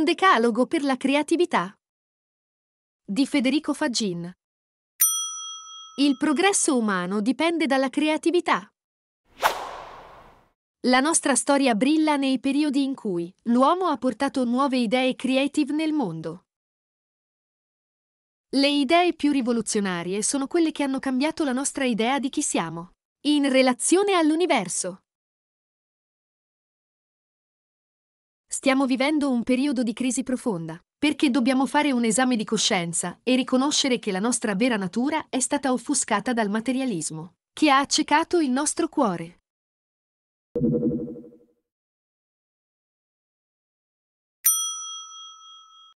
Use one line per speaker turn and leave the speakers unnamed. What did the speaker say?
Un decalogo per la creatività di Federico Faggin. Il progresso umano dipende dalla creatività. La nostra storia brilla nei periodi in cui l'uomo ha portato nuove idee creative nel mondo. Le idee più rivoluzionarie sono quelle che hanno cambiato la nostra idea di chi siamo, in relazione all'universo. Stiamo vivendo un periodo di crisi profonda, perché dobbiamo fare un esame di coscienza e riconoscere che la nostra vera natura è stata offuscata dal materialismo, che ha accecato il nostro cuore.